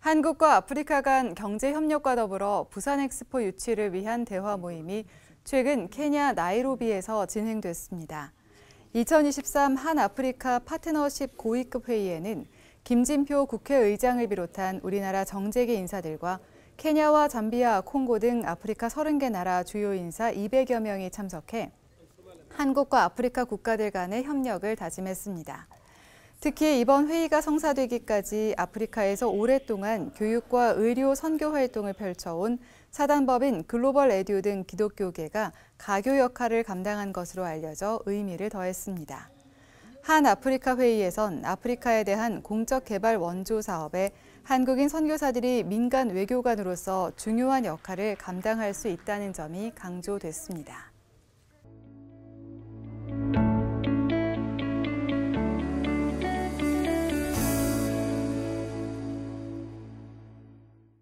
한국과 아프리카 간 경제 협력과 더불어 부산 엑스포 유치를 위한 대화 모임이 최근 케냐 나이로비에서 진행됐습니다. 2023 한아프리카 파트너십 고위급 회의에는 김진표 국회의장을 비롯한 우리나라 정재계 인사들과 케냐와 잠비아, 콩고 등 아프리카 30개 나라 주요 인사 200여 명이 참석해 한국과 아프리카 국가들 간의 협력을 다짐했습니다. 특히 이번 회의가 성사되기까지 아프리카에서 오랫동안 교육과 의료 선교 활동을 펼쳐온 사단법인 글로벌 에듀 등 기독교계가 가교 역할을 감당한 것으로 알려져 의미를 더했습니다. 한 아프리카 회의에선 아프리카에 대한 공적 개발 원조 사업에 한국인 선교사들이 민간 외교관으로서 중요한 역할을 감당할 수 있다는 점이 강조됐습니다.